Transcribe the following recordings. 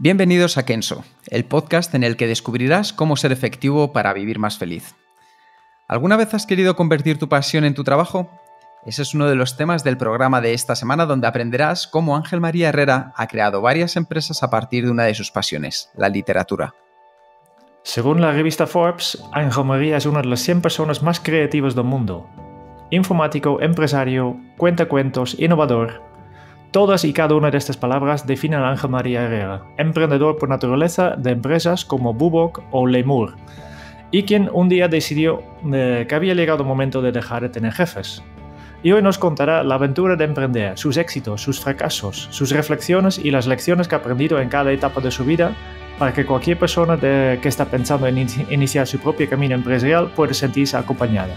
Bienvenidos a Kenso, el podcast en el que descubrirás cómo ser efectivo para vivir más feliz. ¿Alguna vez has querido convertir tu pasión en tu trabajo? Ese es uno de los temas del programa de esta semana donde aprenderás cómo Ángel María Herrera ha creado varias empresas a partir de una de sus pasiones, la literatura. Según la revista Forbes, Ángel María es una de las 100 personas más creativas del mundo. Informático, empresario, cuentacuentos, innovador, Todas y cada una de estas palabras definen a Ángel María Herrera, emprendedor por naturaleza de empresas como Bubok o Lemur, y quien un día decidió eh, que había llegado el momento de dejar de tener jefes. Y hoy nos contará la aventura de emprender, sus éxitos, sus fracasos, sus reflexiones y las lecciones que ha aprendido en cada etapa de su vida para que cualquier persona que está pensando en iniciar su propio camino empresarial pueda sentirse acompañada.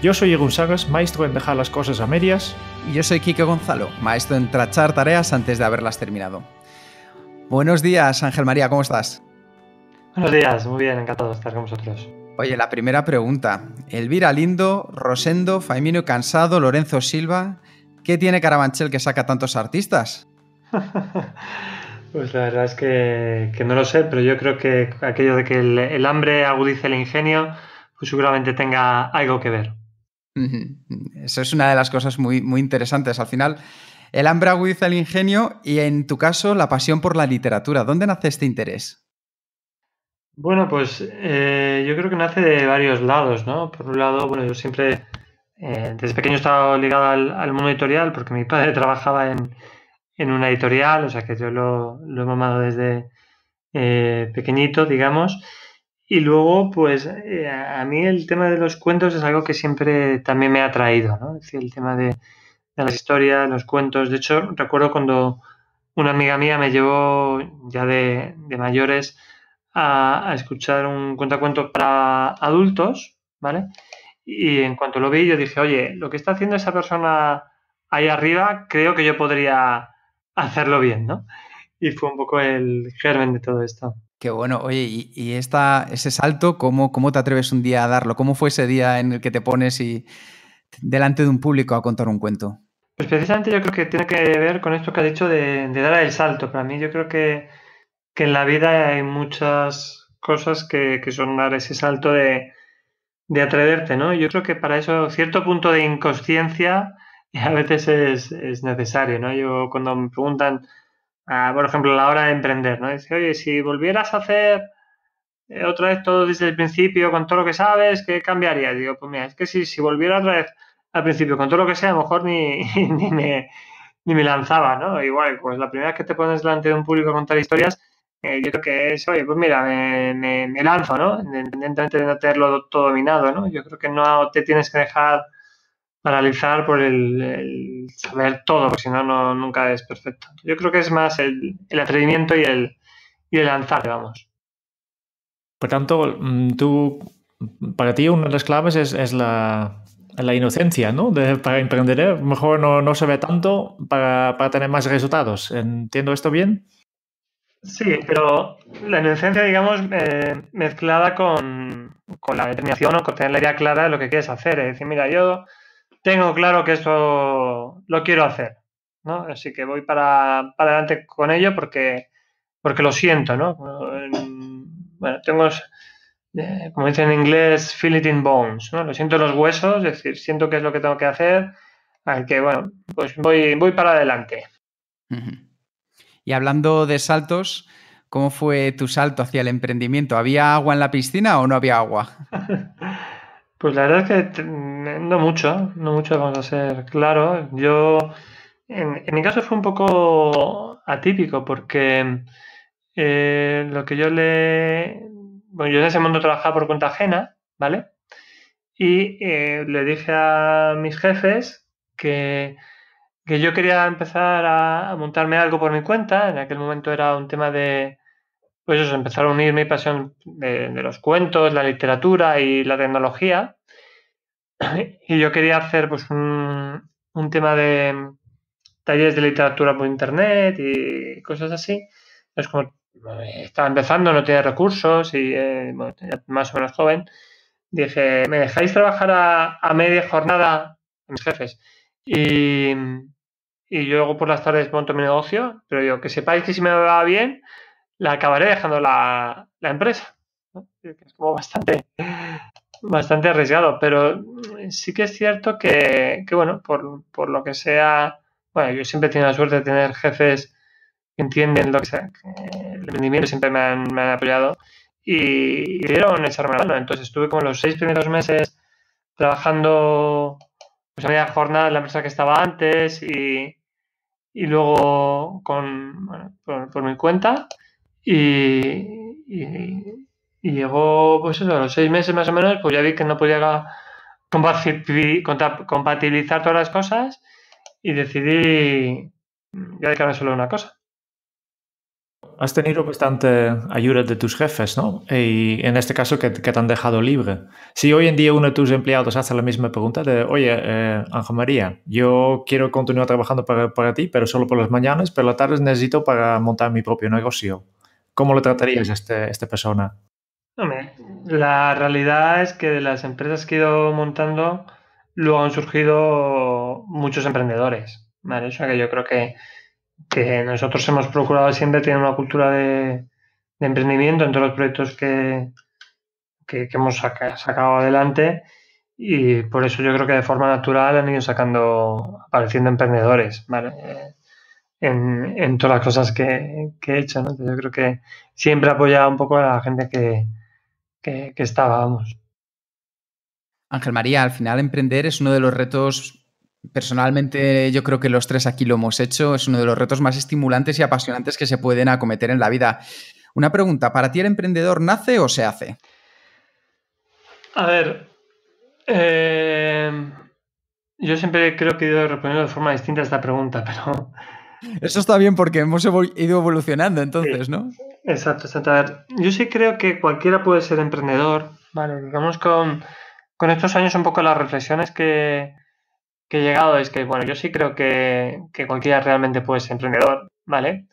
Yo soy Egun Sagas, maestro en dejar las cosas a medias. Y yo soy Quique Gonzalo, maestro en trachar tareas antes de haberlas terminado. Buenos días, Ángel María, ¿cómo estás? Buenos días, muy bien, encantado de estar con vosotros. Oye, la primera pregunta. Elvira Lindo, Rosendo, Faimino Cansado, Lorenzo Silva. ¿Qué tiene Carabanchel que saca tantos artistas? pues la verdad es que, que, no lo sé, pero yo creo que aquello de que el, el hambre agudice el ingenio, pues seguramente tenga algo que ver. Eso es una de las cosas muy, muy interesantes. Al final, el hambre agudiza el ingenio y en tu caso, la pasión por la literatura. ¿Dónde nace este interés? Bueno, pues eh, yo creo que nace de varios lados, ¿no? Por un lado, bueno, yo siempre eh, desde pequeño he estado ligado al, mundo editorial porque mi padre trabajaba en, una editorial, o sea que yo lo, he mamado desde eh, pequeñito, digamos. Y luego, pues eh, a mí el tema de los cuentos es algo que siempre también me ha atraído, ¿no? Es decir, el tema de, de las historias, los cuentos. De hecho, recuerdo cuando una amiga mía me llevó ya de, mayores a, a, escuchar un cuentacuento para adultos, ¿vale? Y en cuanto lo vi, yo dije, oye, lo que está haciendo esa persona ahí arriba, creo que yo podría hacerlo bien, ¿no? Y fue un poco el germen de todo esto. Qué bueno, oye, y, ese salto, ¿cómo, ¿cómo te atreves un día a darlo? ¿Cómo fue ese día en el que te pones y delante de un público a contar un cuento? Pues precisamente yo creo que tiene que ver con esto que has dicho de, de dar el salto. Para mí yo creo que, en la vida hay muchas cosas que, que son dar ese salto de, atreverte, ¿no? Yo creo que para eso cierto punto de inconsciencia a veces es, es necesario, ¿no? Yo cuando me preguntan por ejemplo, a la hora de emprender, ¿no? Dice, oye, si volvieras a hacer eh, otra vez todo desde el principio, con todo lo que sabes, ¿qué cambiaría? Digo, pues mira, es que si, si volviera otra vez al principio, con todo lo que sea, a lo mejor ni, ni, me, ni me lanzaba, ¿no? Igual, pues la primera vez que te pones delante de un público a contar historias, eh, yo creo que es, oye, pues mira, me, me, me lanzo, ¿no? Independientemente de no tenerlo todo dominado, ¿no? Yo creo que no te tienes que dejar paralizar por el, saber todo, porque si no, nunca es perfecto. Yo creo que es más el, el atrevimiento y el, el lanzar, vamos. Por tanto, mm, tú, para ti una de las claves es, la, inocencia, ¿no? para emprender, ¿eh? mejor no, se ve tanto para, tener más resultados. ¿Entiendo esto bien? Sí, pero la inocencia, digamos, eh, mezclada con, con, la determinación o con tener la idea clara de lo que quieres hacer. Es decir, mira, yo tengo claro que esto lo quiero hacer, ¿no? Así que voy para, adelante con ello porque, porque lo siento, ¿no? Bueno, tengo, eh, como dicen en inglés, feeling in bones, ¿no? Lo siento en los huesos, es decir, siento que es lo que tengo que hacer, así que, bueno, pues voy, voy para adelante. Y hablando de saltos, ¿cómo fue tu salto hacia el emprendimiento? ¿Había agua en la piscina o no había agua? Pues la verdad es que no mucho, no mucho, vamos a ser Claro, Yo, en, mi caso fue un poco atípico porque eh, lo que yo le... Bueno, yo en ese mundo trabajaba por cuenta ajena, ¿vale? Y eh, le dije a mis jefes que, yo quería empezar a, montarme algo por mi cuenta. En aquel momento era un tema de, pues eso, empezar a unir mi pasión de, los cuentos, la literatura y la tecnología. Y yo quería hacer pues un, un tema de talleres de literatura por internet y cosas así. como eh, estaba empezando, no tenía recursos y eh, más o menos joven, dije, ¿me dejáis trabajar a, a media jornada mis jefes? Y, y yo luego por las tardes monto mi negocio, pero yo que sepáis que si me va bien, la acabaré dejando la, empresa. Es como bastante, bastante arriesgado, pero mm, sí que es cierto que, bueno, por, lo que sea, bueno, yo siempre he tenido la suerte de tener jefes que entienden lo que sea, el rendimiento siempre me han, apoyado y, y, dieron echarme la mano. Entonces estuve como los seis primeros meses trabajando pues a media jornada en la empresa que estaba antes y, y luego con, por mi cuenta y, llegó, pues eso, a los seis meses más o menos, pues ya vi que no podía compatibilizar todas las cosas y decidí dedicarme solo a una cosa. Has tenido bastante ayuda de tus jefes, ¿no? Y en este caso que, te han dejado libre. Si hoy en día uno de tus empleados hace la misma pregunta de, oye, eh, Ángel María, yo quiero continuar trabajando para, para, ti, pero solo por las mañanas, pero las tardes necesito para montar mi propio negocio. ¿Cómo lo tratarías a este, esta persona? la realidad es que de las empresas que he ido montando, luego han surgido muchos emprendedores. ¿vale? O que yo creo que, que nosotros hemos procurado siempre tener una cultura de, emprendimiento en todos los proyectos que, que, hemos sacado adelante y por eso yo creo que de forma natural han ido sacando, apareciendo emprendedores. ¿vale? Eh, en, todas las cosas que, he hecho. Yo creo que siempre apoyado un poco a la gente que, que, estaba, Ángel María, al final emprender es uno de los retos, personalmente yo creo que los tres aquí lo hemos hecho, es uno de los retos más estimulantes y apasionantes que se pueden acometer en la vida. Una pregunta, ¿para ti el emprendedor nace o se hace? A ver, eh, yo siempre creo que he ido respondiendo de forma distinta a esta pregunta, pero eso está bien porque hemos ido evolucionando entonces, ¿no? Exacto, exacto. A ver, yo sí creo que cualquiera puede ser emprendedor. Vale, digamos con, con estos años un poco las reflexiones que, he llegado es que, bueno, yo sí creo que, cualquiera realmente puede ser emprendedor, ¿vale?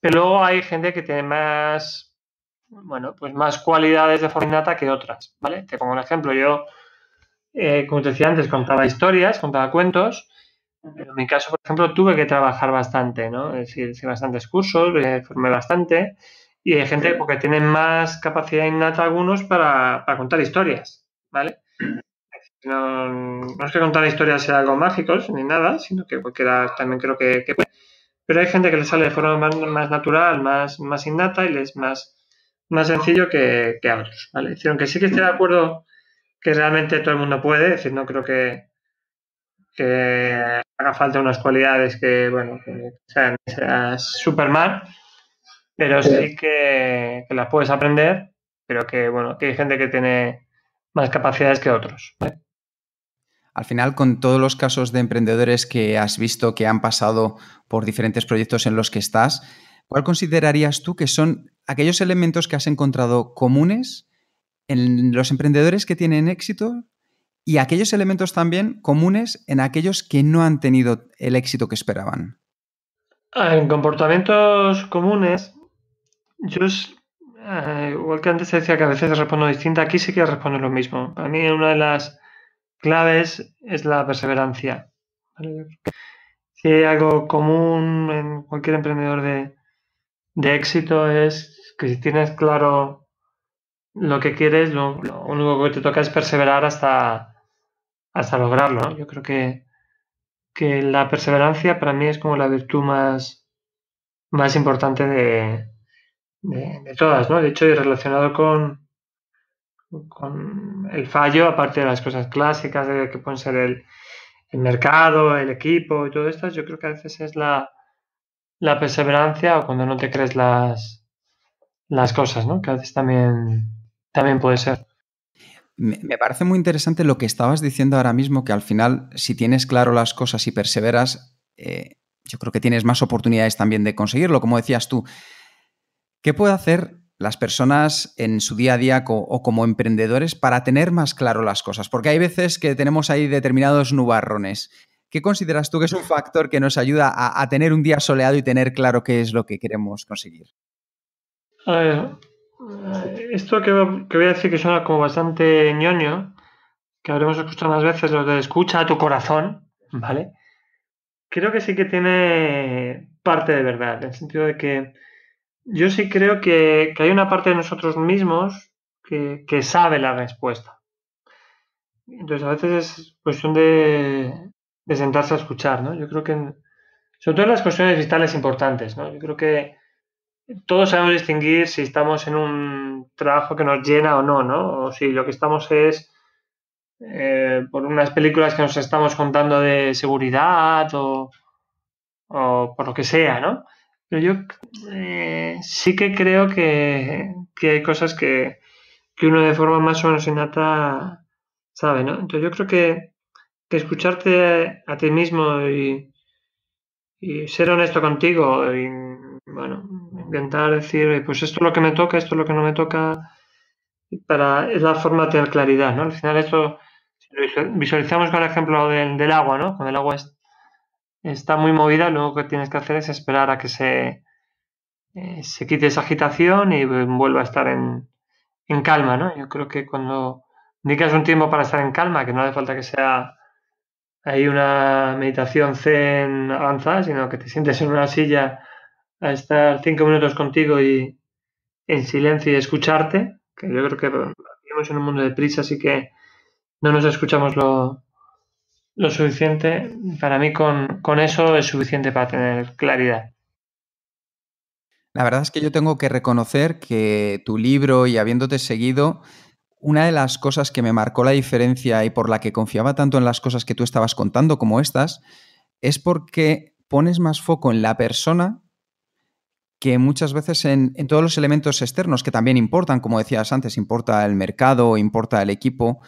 Pero luego hay gente que tiene más, bueno, pues más cualidades de forma que otras, ¿vale? Te pongo un ejemplo, yo, eh, como te decía antes, contaba historias, contaba cuentos, en mi caso, por ejemplo, tuve que trabajar bastante, ¿no? Es decir, hice bastantes cursos, formé bastante. Y hay gente porque tienen más capacidad innata algunos para, contar historias, ¿vale? No, es que contar historias sea algo mágico ni nada, sino que cualquiera también creo que, puede. Pero hay gente que le sale de forma más, natural, más, más innata y les es más, más sencillo que, que a otros. ¿vale? Aunque sí que estoy de acuerdo que realmente todo el mundo puede, es decir, no creo que, que haga falta unas cualidades que, bueno, que sean, mal pero sí, que, que, las puedes aprender, pero que, bueno, que hay gente que tiene más capacidades que otros. Al final, con todos los casos de emprendedores que has visto que han pasado por diferentes proyectos en los que estás, ¿cuál considerarías tú que son aquellos elementos que has encontrado comunes en los emprendedores que tienen éxito y aquellos elementos también comunes en aquellos que no han tenido el éxito que esperaban. Ah, en comportamientos comunes, yo eh, igual que antes decía que a veces respondo distinta, aquí sí que respondo lo mismo. Para mí una de las claves es la perseverancia. Si hay algo común en cualquier emprendedor de, éxito es que si tienes claro lo que quieres, lo, único que te toca es perseverar hasta, hasta lograrlo. Yo creo que, que, la perseverancia para mí es como la virtud más, más importante de, de, todas, ¿no? De hecho, y relacionado con, con el fallo, aparte de las cosas clásicas de que pueden ser el, el mercado, el equipo y todo esto, yo creo que a veces es la, perseverancia o cuando no te crees las, las cosas, ¿no? Que a veces también, también puede ser. Me, parece muy interesante lo que estabas diciendo ahora mismo, que al final, si tienes claro las cosas y perseveras, eh, yo creo que tienes más oportunidades también de conseguirlo, como decías tú. ¿Qué puede hacer las personas en su día a día o como emprendedores para tener más claro las cosas? Porque hay veces que tenemos ahí determinados nubarrones. ¿Qué consideras tú que es un factor que nos ayuda a, a tener un día soleado y tener claro qué es lo que queremos conseguir? A ver, esto que, voy a decir que suena como bastante ñoño, que habremos escuchado más veces, lo de escucha a tu corazón, ¿vale? Creo que sí que tiene parte de verdad, en el sentido de que yo sí creo que, hay una parte de nosotros mismos que, sabe la respuesta. Entonces a veces es cuestión de, sentarse a escuchar, ¿no? Yo creo que, sobre todo en las cuestiones vitales importantes, ¿no? Yo creo que todos sabemos distinguir si estamos en un trabajo que nos llena o no, ¿no? O si lo que estamos es eh, por unas películas que nos estamos contando de seguridad o, por lo que sea, ¿no? Pero yo eh, sí que creo que, hay cosas que, uno de forma más o menos innata sabe, ¿no? Entonces yo creo que, escucharte a ti mismo y, y ser honesto contigo y, bueno, intentar decir, pues esto es lo que me toca, esto es lo que no me toca, para, es la forma de tener claridad, ¿no? Al final esto, si lo visualizamos con el ejemplo del, del agua, ¿no? Cuando el agua está muy movida, lo que tienes que hacer es esperar a que se, eh, se quite esa agitación y vuelva a estar en, en calma, ¿no? Yo creo que cuando indicas un tiempo para estar en calma, que no hace falta que sea ahí una meditación zen avanzada, sino que te sientes en una silla a estar cinco minutos contigo y en silencio y escucharte, que yo creo que vivimos en un mundo de prisa, así que no nos escuchamos lo, lo suficiente. Para mí con, con eso es suficiente para tener claridad. La verdad es que yo tengo que reconocer que tu libro y habiéndote seguido, una de las cosas que me marcó la diferencia y por la que confiaba tanto en las cosas que tú estabas contando como estas, es porque pones más foco en la persona que muchas veces en, todos los elementos externos que también importan, como decías antes, importa el mercado, importa el equipo,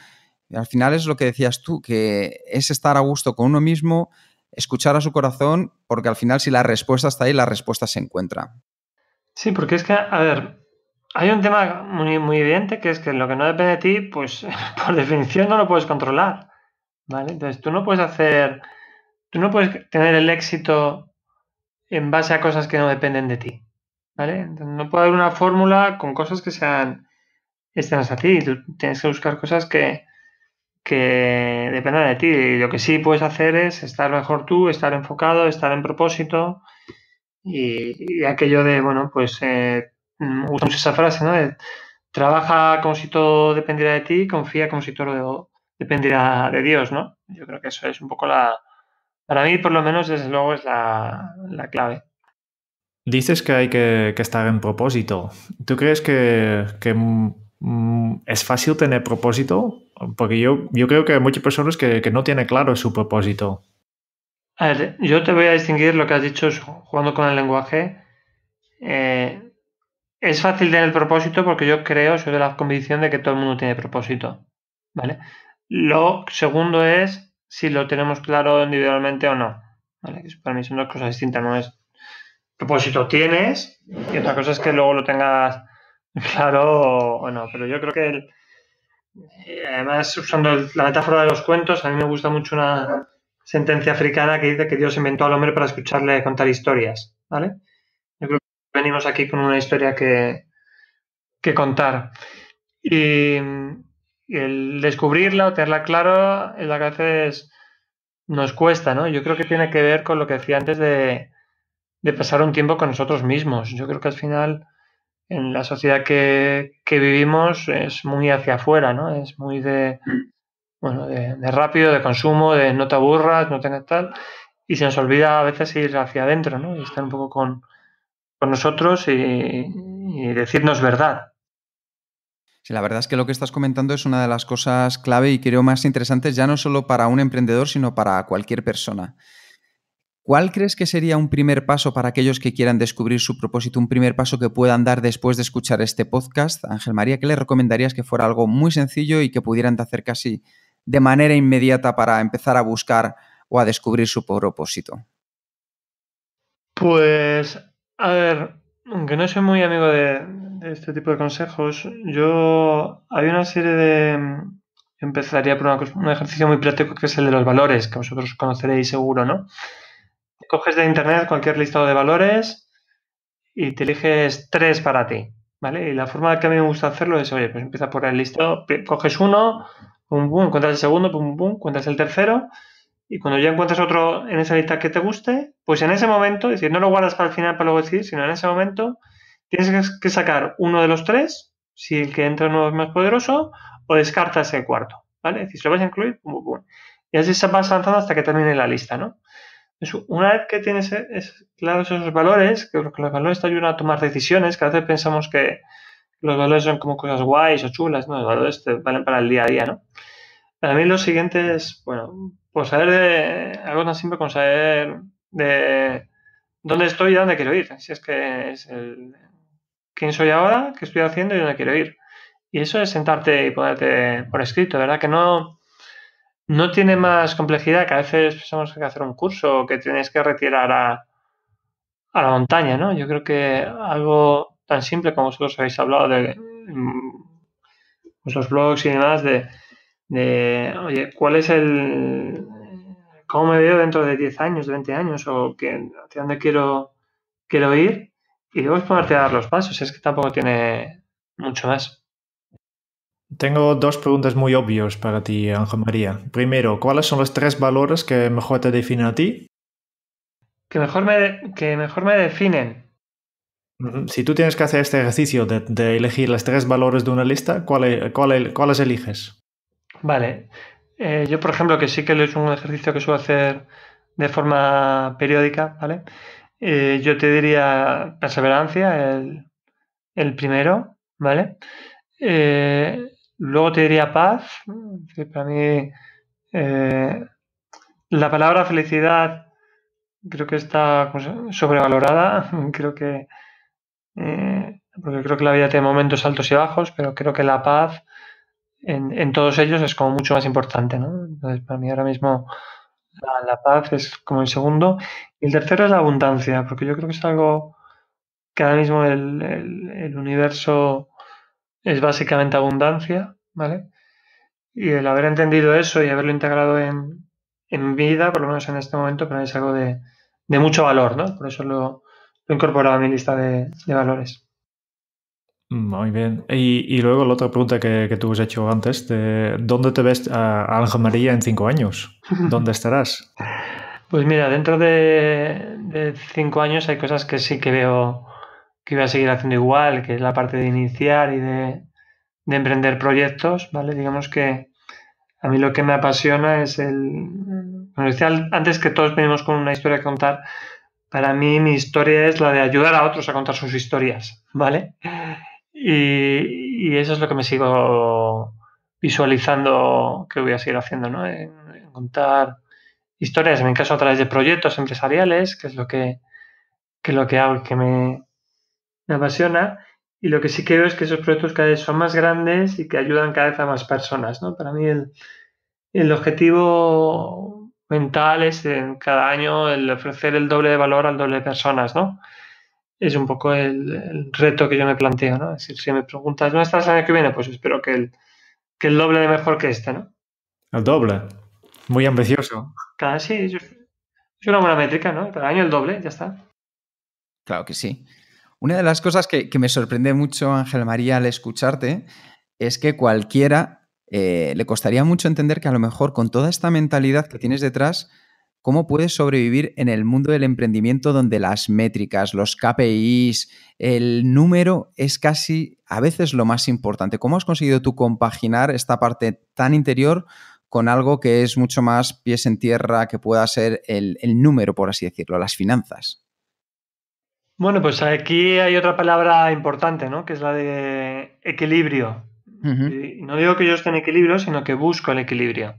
al final es lo que decías tú, que es estar a gusto con uno mismo, escuchar a su corazón, porque al final si la respuesta está ahí, la respuesta se encuentra. Sí, porque es que, a ver, hay un tema muy, muy evidente que es que lo que no depende de ti, pues por definición no lo puedes controlar, ¿vale? Entonces tú no puedes hacer, tú no puedes tener el éxito en base a cosas que no dependen de ti. ¿Vale? no puede haber una fórmula con cosas que sean externas a ti. tienes que buscar cosas que, dependan de ti. Y lo que sí puedes hacer es estar mejor tú, estar enfocado, estar en propósito. Y, aquello de, bueno, pues eh, mm, usamos esa frase, ¿no? trabaja como si todo dependiera de ti, confía como si todo dependiera de Dios, ¿no? Yo creo que eso es un poco la, para mí, por lo menos, desde luego es la, clave. Dices que hay que, estar en propósito. ¿Tú crees que, mm, mm, es fácil tener propósito? Porque yo, yo creo que hay muchas personas que, no tienen claro su propósito. A ver, yo te voy a distinguir lo que has dicho jugando con el lenguaje. Eh, es fácil tener el propósito porque yo creo, soy de la convicción de que todo el mundo tiene propósito. ¿Vale? Lo segundo es si lo tenemos claro individualmente o no. Para mí son dos cosas distintas, no es propósito tienes y otra cosa es que luego lo tengas claro o, no. Pero yo creo que además usando la metáfora de los cuentos, a mí me gusta mucho una sentencia africana que dice que Dios inventó al hombre para escucharle contar historias, Yo creo que venimos aquí con una historia que, que contar. Y, el descubrirla o tenerla claro es la que a veces nos cuesta, ¿no? Yo creo que tiene que ver con lo que decía antes de, de pasar un tiempo con nosotros mismos. Yo creo que al final en la sociedad que, vivimos es muy hacia afuera, ¿no? Es muy de, bueno, de, rápido, de consumo, de no te aburras, no tengas tal. Y se nos olvida a veces ir hacia adentro, ¿no? Y estar un poco con, con nosotros y decirnos verdad. Sí, la verdad es que lo que estás comentando es una de las cosas clave y creo más interesantes ya no solo para un emprendedor, sino para cualquier persona. ¿Cuál crees que sería un primer paso para aquellos que quieran descubrir su propósito, un primer paso que puedan dar después de escuchar este podcast? Ángel María, ¿qué le recomendarías que fuera algo muy sencillo y que pudieran hacer casi de manera inmediata para empezar a buscar o a descubrir su propósito? Pues, a ver, aunque no soy muy amigo de, este tipo de consejos, yo hay una serie de... Empezaría por un ejercicio muy práctico que es el de los valores, que vosotros conoceréis seguro, ¿no? Coges de internet cualquier listado de valores y te eliges tres para ti, ¿vale? Y la forma que a mí me gusta hacerlo es, oye, pues empieza por el listado, coges uno, pum, pum, encuentras el segundo, pum, pum, cuentas el tercero, y cuando ya encuentras otro en esa lista que te guste, pues en ese momento, es decir, no lo guardas para el final para luego decir sino en ese momento Tienes que sacar uno de los tres, si el que entra no es más poderoso, o descartas el cuarto, ¿vale? si lo vas a incluir, pum, pum. Y así se va avanzando hasta que termine la lista, ¿no? una vez que tienes e-, claros esos valores, que los valores te ayudan a tomar decisiones, que a veces pensamos que los valores son como cosas guays o chulas, ¿no? Los valores te valen para el día a día, ¿no? Para mí lo siguiente es, bueno, pues saber de, algo tan simple como saber de dónde estoy y dónde quiero ir. Si es que es el, quién soy ahora, qué estoy haciendo y dónde quiero ir. Y eso es sentarte y ponerte por escrito, ¿verdad? Que no, no tiene más complejidad que a veces pensamos que hacer un curso o que tienes que retirar a, la montaña, ¿no? Yo creo que algo tan simple como vosotros habéis hablado de mm, los blogs y demás, de, oye, ¿cuál es el... ¿Cómo me veo dentro de 10 años, de 20 años? ¿O hacia dónde quiero, quiero ir? y debes ponerte a dar los pasos, es que tampoco tiene mucho más. Tengo dos preguntas muy obvias para ti, Ángel María. Primero, ¿cuáles son los tres valores que mejor te definen a ti? Que mejor me, que mejor me definen. Si tú tienes que hacer este ejercicio de, elegir los tres valores de una lista, e, e, ¿cuáles eliges? Vale. Eh, yo, por ejemplo, que sí que es un ejercicio que suelo hacer de forma periódica, ¿vale? Eh, yo te diría perseverancia, el, primero, ¿vale? Eh, luego te diría paz, para mí eh, la palabra felicidad creo que está pues, sobrevalorada, creo que porque creo que la vida tiene momentos altos y bajos, pero creo que la paz en, en todos ellos es como mucho más importante, ¿no? Entonces para mí ahora mismo la, paz es como el segundo. Y el tercero es la abundancia, porque yo creo que es algo que ahora mismo el, el, universo es básicamente abundancia, ¿vale? Y el haber entendido eso y haberlo integrado en, en vida, por lo menos en este momento, es algo de, mucho valor, ¿no? Por eso lo, he incorporado a mi lista de valores. Muy bien. Y, luego la otra pregunta que, tú has hecho antes, de ¿dónde te ves a Ángel María en cinco años? ¿Dónde estarás? Pues mira, dentro de, cinco años hay cosas que sí que veo que voy a seguir haciendo igual, que es la parte de iniciar y de, emprender proyectos, ¿vale? Digamos que a mí lo que me apasiona es el... bueno decía antes que todos venimos con una historia que contar, para mí mi historia es la de ayudar a otros a contar sus historias, ¿vale? Y, eso es lo que me sigo visualizando que voy a seguir haciendo, ¿no? En, contar historias, en mi caso a través de proyectos empresariales, que es lo que, que lo que hago, que me, apasiona. Y lo que sí quiero es que esos proyectos cada vez son más grandes y que ayudan cada vez a más personas. ¿no? Para mí el, el objetivo mental es en cada año el ofrecer el doble de valor al doble de personas, ¿no? es un poco el, reto que yo me planteo, ¿no? Es decir, si me preguntas, no estás el año que viene? Pues espero que el, el doble de mejor que este, ¿no? El doble. Muy ambicioso. Claro, sí, es una buena métrica, ¿no? Cada año el doble, ya está. Claro que sí. Una de las cosas que, me sorprende mucho, Ángel María, al escucharte, es que cualquiera eh, le costaría mucho entender que a lo mejor con toda esta mentalidad que tienes detrás, ¿Cómo puedes sobrevivir en el mundo del emprendimiento donde las métricas, los KPIs, el número es casi a veces lo más importante? ¿Cómo has conseguido tú compaginar esta parte tan interior con algo que es mucho más pies en tierra, que pueda ser el, número, por así decirlo, las finanzas? Bueno, pues aquí hay otra palabra importante, ¿no? Que es la de equilibrio. No digo que yo esté en equilibrio, sino que busco el equilibrio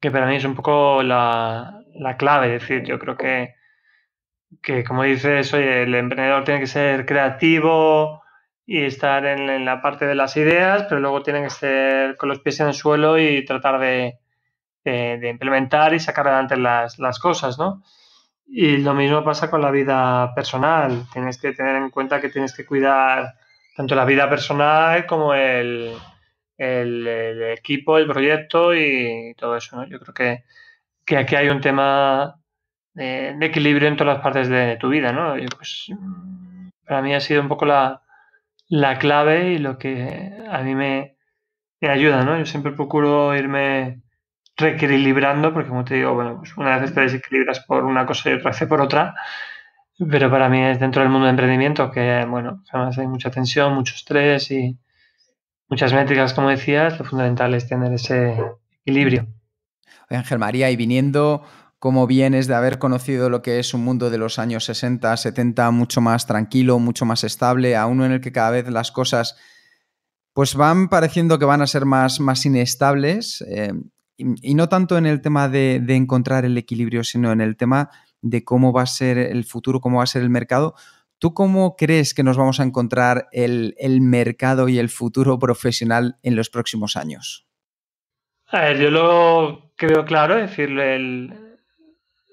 que para mí es un poco la, clave. Es decir, yo creo que, que, como dices, oye, el emprendedor tiene que ser creativo y estar en, la parte de las ideas, pero luego tiene que ser con los pies en el suelo y tratar de, implementar y sacar adelante las, las, cosas, ¿no? Y lo mismo pasa con la vida personal. Tienes que tener en cuenta que tienes que cuidar tanto la vida personal como el, el, equipo, el proyecto y todo eso. ¿no? Yo creo que, que aquí hay un tema de, equilibrio en todas las partes de tu vida. ¿no? pues, para mí ha sido un poco la, clave y lo que a mí me, ayuda. ¿no? Yo siempre procuro irme reequilibrando, porque como te digo, bueno, pues una vez te desequilibras por una cosa y otra vez por otra, pero para mí es dentro del mundo de emprendimiento que, bueno, además hay mucha tensión, mucho estrés y, muchas métricas, como decías, lo fundamental es tener ese equilibrio. Ángel María, y viniendo como vienes de haber conocido lo que es un mundo de los años 60, 70, mucho más tranquilo, mucho más estable, a uno en el que cada vez las cosas pues van pareciendo que van a ser más, más inestables, eh, y, no tanto en el tema de, de encontrar el equilibrio, sino en el tema de cómo va a ser el futuro, cómo va a ser el mercado. ¿Tú cómo crees que nos vamos a encontrar el, mercado y el futuro profesional en los próximos años? A ver, yo lo creo claro, es decir, el,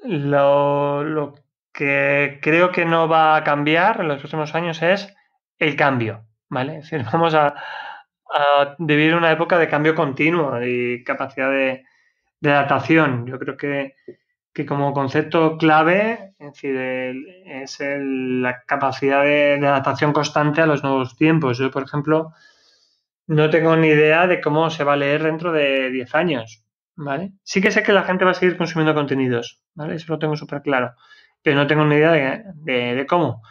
lo, que creo que no va a cambiar en los próximos años es el cambio, ¿vale? Es decir, vamos a, vivir una época de cambio continuo y capacidad de adaptación. Yo creo que que como concepto clave es, es la capacidad de, adaptación constante a los nuevos tiempos. Yo, por ejemplo, no tengo ni idea de cómo se va a leer dentro de 10 años, ¿vale? Sí que sé que la gente va a seguir consumiendo contenidos, ¿vale? Eso lo tengo súper claro, pero no tengo ni idea de, cómo.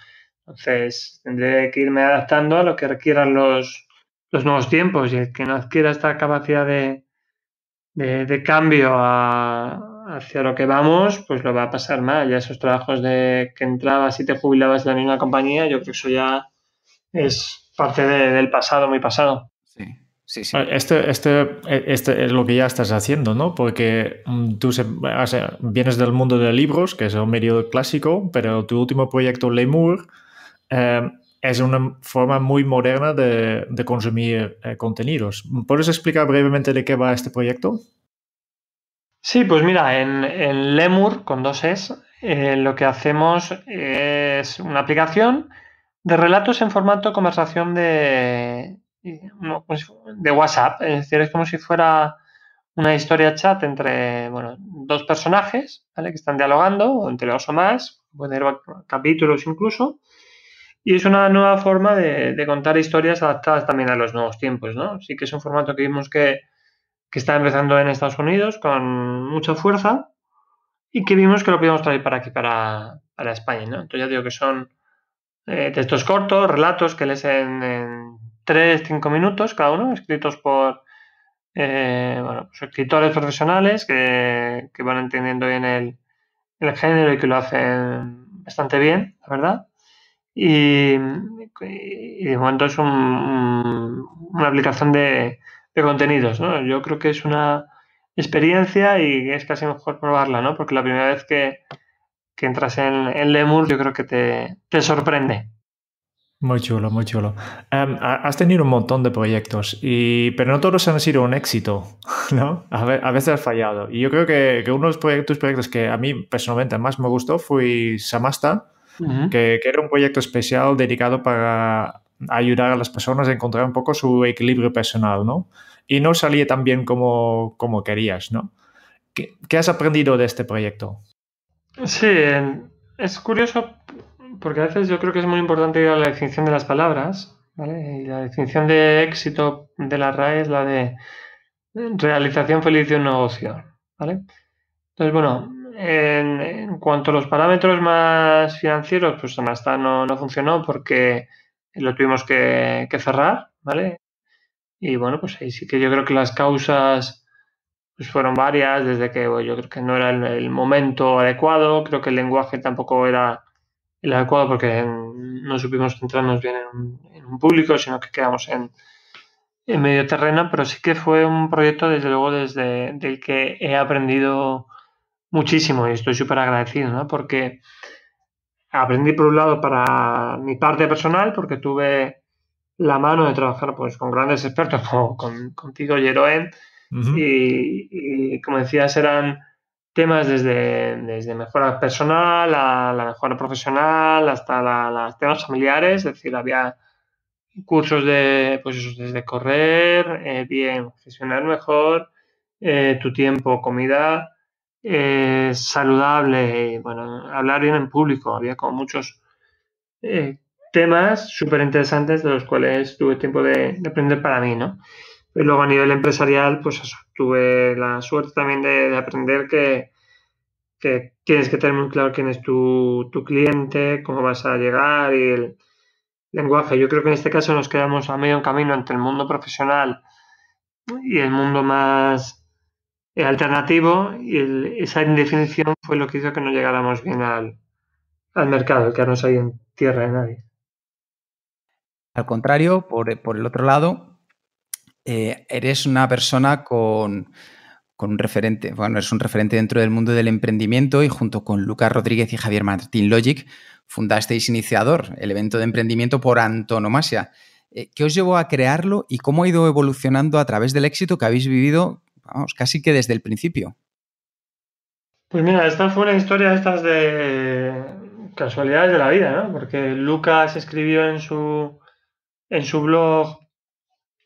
Entonces, tendré que irme adaptando a lo que requieran los, nuevos tiempos y el que no adquiera esta capacidad de, de cambio a hacia lo que vamos, pues lo va a pasar mal. Ya esos trabajos de que entrabas y te jubilabas de la misma compañía, yo creo que eso ya es parte del pasado, muy pasado. Sí, sí, sí. Este, este, este, es lo que ya estás haciendo, ¿no? Porque mm, tú vienes del mundo de libros, que es un medio clásico, pero tu último proyecto, Lemur, eh, es una forma muy moderna de, consumir eh, contenidos. ¿Puedes explicar brevemente de qué va este proyecto? Sí, pues mira, en, Lemur, con dos es, eh, lo que hacemos es una aplicación de relatos en formato conversación de, pues, de WhatsApp. Es decir, es como si fuera una historia chat entre bueno, dos personajes que están dialogando, o entre dos o más, pueden haber capítulos incluso. Y es una nueva forma de, contar historias adaptadas también a los nuevos tiempos, ¿no? Sí que es un formato que vimos que, que está empezando en Estados Unidos con mucha fuerza y que vimos que lo podíamos traer para aquí, para, España. ¿no? Entonces ya digo que son eh, textos cortos, relatos que lees en, 3-5 minutos cada uno, escritos por eh, pues escritores profesionales que, van entendiendo bien el, el, género y que lo hacen bastante bien, la verdad. Y, de momento es una aplicación de, de contenidos, ¿no? Yo creo que es una experiencia y es casi mejor probarla, ¿no? Porque la primera vez que, entras en, Lemur yo creo que te, sorprende. Muy chulo, muy chulo. Em, has tenido un montón de proyectos, y, pero no todos han sido un éxito, ¿no? A, veces has fallado. Y yo creo que, uno de los proyectos, que a mí personalmente más me gustó fue Samasta, que, que, era un proyecto especial dedicado para ayudar a las personas a encontrar un poco su equilibrio personal, ¿no? Y no salía tan bien como, como querías, ¿no? ¿Qué, has aprendido de este proyecto? Sí, es curioso porque a veces yo creo que es muy importante ir a la definición de las palabras, ¿vale? Y la definición de éxito de la RAE es la de realización feliz de un negocio, ¿vale? Entonces, bueno, en, cuanto a los parámetros más financieros, pues hasta no funcionó porque lo tuvimos que, cerrar, ¿vale? Y bueno, pues ahí sí que yo creo que las causas pues fueron varias, desde que yo creo que no era el, momento adecuado, creo que el lenguaje tampoco era el adecuado porque no supimos centrarnos bien en un, público, sino que quedamos en, en, medio terreno, pero sí que fue un proyecto desde luego desde del que he aprendido muchísimo y estoy súper agradecido, ¿no? Porque aprendí por un lado para mi parte personal, porque tuve la mano de trabajar pues, con grandes expertos como contigo, Yeroen. y, como decías, eran temas desde, desde mejora personal a la mejora profesional hasta las temas familiares, es decir, había cursos de, pues desde correr, eh, bien, gestionar mejor eh, tu tiempo, comida, eh, saludable, y, eh, bueno, hablar bien en público. Había como muchos eh, temas súper interesantes de los cuales tuve tiempo de, aprender para mí, ¿no? Y luego a nivel empresarial, pues tuve la suerte también de, aprender que, que tienes que tener muy claro quién es tu, tu cliente, cómo vas a llegar y el lenguaje. Yo creo que en este caso nos quedamos a medio camino entre el mundo profesional y el mundo más alternativo y esa indefinición fue lo que hizo que no llegáramos bien al, al mercado, no ahí en tierra de nadie. Al contrario, por, el otro lado, eh, eres una persona con, con un referente, bueno, eres un referente dentro del mundo del emprendimiento y junto con Lucas Rodríguez y Javier Martín Logic fundasteis Iniciador, el evento de emprendimiento por antonomasia. Eh, ¿Qué os llevó a crearlo y cómo ha ido evolucionando a través del éxito que habéis vivido vamos, casi que desde el principio. Pues mira, esta fue una historia de estas de casualidades de la vida, ¿no? Porque Lucas escribió en su, en su blog,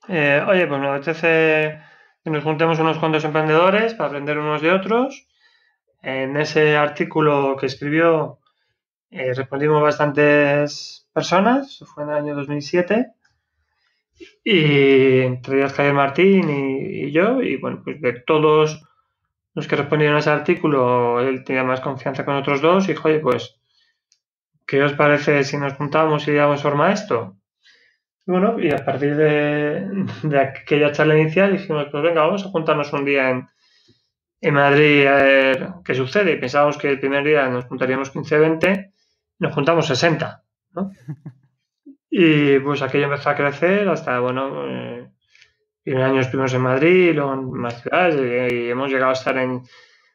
eh, oye, pues me apetece que nos juntemos unos cuantos emprendedores para aprender unos de otros. En ese artículo que escribió eh, respondimos bastantes personas, fue en el año 2007 y entre ellos Javier Martín y, yo, y bueno, pues de todos los que respondieron a ese artículo, él tenía más confianza con otros dos, y oye, pues, ¿qué os parece si nos juntamos y damos forma a esto? bueno, y a partir de, aquella charla inicial dijimos, pues venga, vamos a juntarnos un día en, en Madrid a ver qué sucede. Y pensábamos que el primer día nos juntaríamos 15-20, nos juntamos 60, ¿no? Y pues aquello empezó a crecer hasta, bueno, eh, primeros años estuvimos en Madrid, luego en más ciudades, y hemos llegado a estar en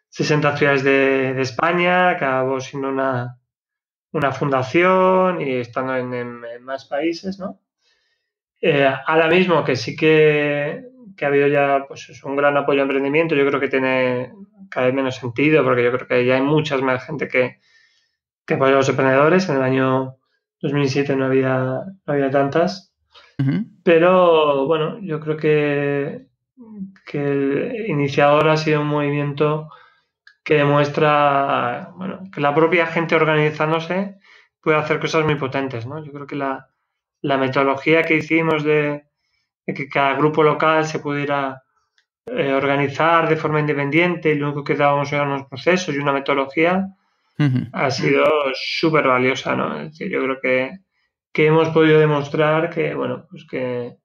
60 ciudades de, de España, acabó siendo una, fundación y estando en, más países, ¿no? Eh, ahora mismo que sí que, ha habido ya pues, un gran apoyo al emprendimiento, yo creo que tiene cada vez menos sentido porque yo creo que ya hay muchas más gente que, que apoya a los emprendedores. En el año 2007 no había, había tantas. Pero bueno, yo creo que, que el iniciador ha sido un movimiento que demuestra bueno, que la propia gente organizándose puede hacer cosas muy potentes. ¿no? Yo creo que la, metodología que hicimos de, que cada grupo local se pudiera eh, organizar de forma independiente y luego quedábamos en unos procesos y una metodología, ha sido súper valiosa, ¿no? Es yo creo que, hemos podido demostrar que, bueno, pues que,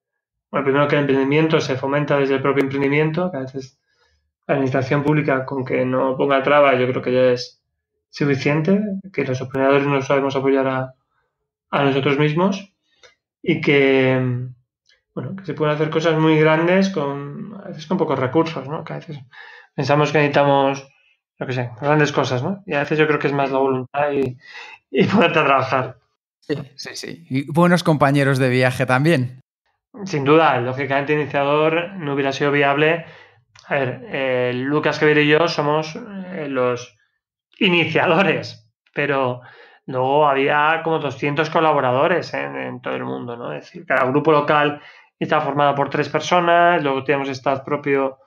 bueno, primero que el emprendimiento se fomenta desde el propio emprendimiento, que a veces la administración pública con que no ponga trabas yo creo que ya es suficiente, que los emprendedores no sabemos apoyar a, a nosotros mismos y que, bueno, que se pueden hacer cosas muy grandes con, a veces con pocos recursos, ¿no? Que a veces pensamos que necesitamos lo que sé, grandes cosas, ¿no? Y a veces yo creo que es más la voluntad y, y poderte trabajar. Sí, sí, sí. Y buenos compañeros de viaje también. Sin duda, lógicamente iniciador no hubiera sido viable. A ver, eh, Lucas Javier y yo somos eh, los iniciadores, pero luego había como 200 colaboradores ¿eh? en, todo el mundo, ¿no? Es decir, cada grupo local está formado por tres personas, luego tenemos estas propio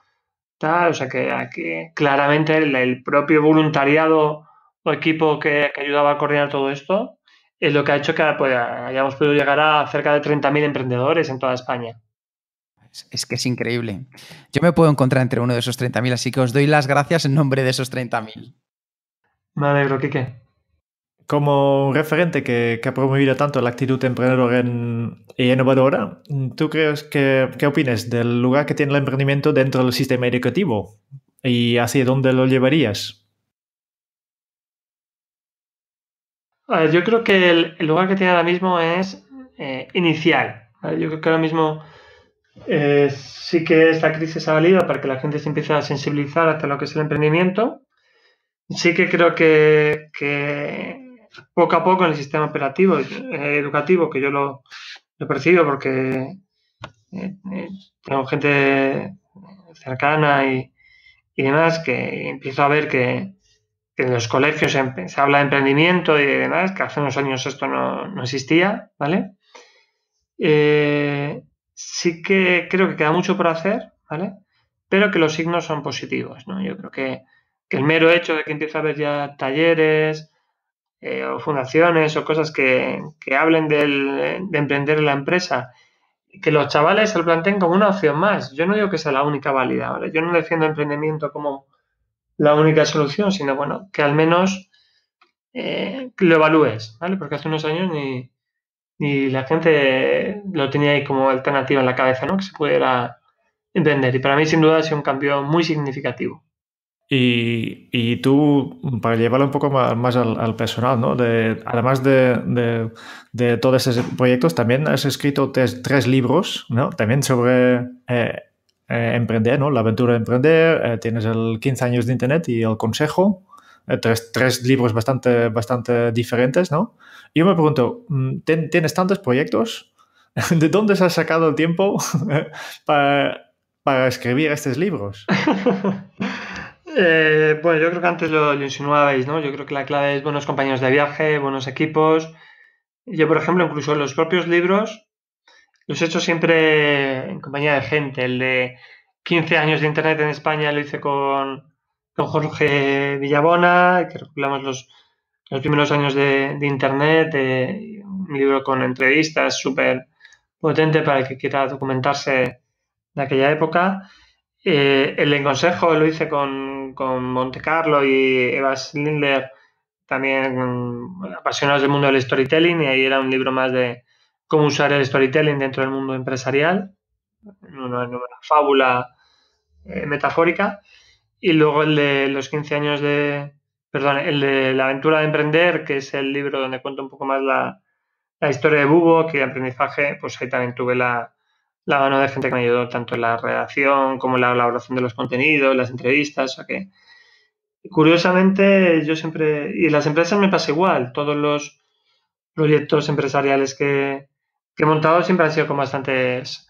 o sea que aquí claramente el, propio voluntariado o equipo que, ayudaba a coordinar todo esto es lo que ha hecho que pues, hayamos podido llegar a cerca de 30.000 emprendedores en toda España. Es, que es increíble. Yo me puedo encontrar entre uno de esos 30.000, así que os doy las gracias en nombre de esos 30.000. Me alegro, Kike como referente que, ha promovido tanto la actitud emprendedora en, innovadora, ¿tú crees que, qué opinas del lugar que tiene el emprendimiento dentro del sistema educativo y hacia dónde lo llevarías? yo creo que el, lugar que tiene ahora mismo es eh, inicial. Yo creo que ahora mismo eh, sí que esta crisis ha valido para que la gente se empiece a sensibilizar hasta lo que es el emprendimiento. Sí que creo que poco a poco en el sistema operativo eh, educativo, que yo lo, percibo porque eh, eh, tengo gente cercana y, demás que empiezo a ver que, en los colegios se, habla de emprendimiento y demás, que hace unos años esto no, existía, ¿vale? sí que creo que queda mucho por hacer, ¿vale? Pero que los signos son positivos, ¿no? Yo creo que, que el mero hecho de que empieza a haber ya talleres, eh, o fundaciones o cosas que, hablen de emprender la empresa, que los chavales se lo planteen como una opción más. Yo no digo que sea la única válida, ¿vale? Yo no defiendo emprendimiento como la única solución, sino bueno, que al menos eh, lo evalúes, ¿vale? Porque hace unos años ni, ni la gente lo tenía ahí como alternativa en la cabeza, ¿no? Que se pudiera emprender. Y para mí, sin duda, ha sido un cambio muy significativo. Y, y, tú, para llevarlo un poco más, al, personal, ¿no? De, además de, de, todos esos proyectos, también has escrito tres, libros, ¿no? También sobre eh, eh, emprender, ¿no? La aventura de emprender, eh, tienes el 15 años de Internet y el consejo, tres, tres, libros bastante, bastante diferentes, ¿no? Yo me pregunto, mm, ¿tienes tantos proyectos? ¿De dónde has sacado el tiempo para, para escribir estos libros? Eh, bueno, yo creo que antes lo, insinuabais, ¿no? Yo creo que la clave es buenos compañeros de viaje, buenos equipos. Yo, por ejemplo, incluso los propios libros los he hecho siempre en compañía de gente. El de 15 años de Internet en España lo hice con, con Jorge Villabona, que recopilamos los, los primeros años de, Internet. Eh, un libro con entrevistas súper potente para el que quiera documentarse de aquella época. Eh, el el consejo lo hice con, con Monte Carlo y Eva Lindler también apasionados del mundo del storytelling, y ahí era un libro más de cómo usar el storytelling dentro del mundo empresarial, una, fábula eh, metafórica. Y luego el de los 15 años de, perdón, el de La aventura de emprender, que es el libro donde cuento un poco más la, historia de Bubo, que de aprendizaje, pues ahí también tuve la, la mano de gente que me ayudó tanto en la redacción como en la elaboración de los contenidos, las entrevistas, o que curiosamente yo siempre, y en las empresas me pasa igual, todos los proyectos empresariales que, he montado siempre han sido con bastantes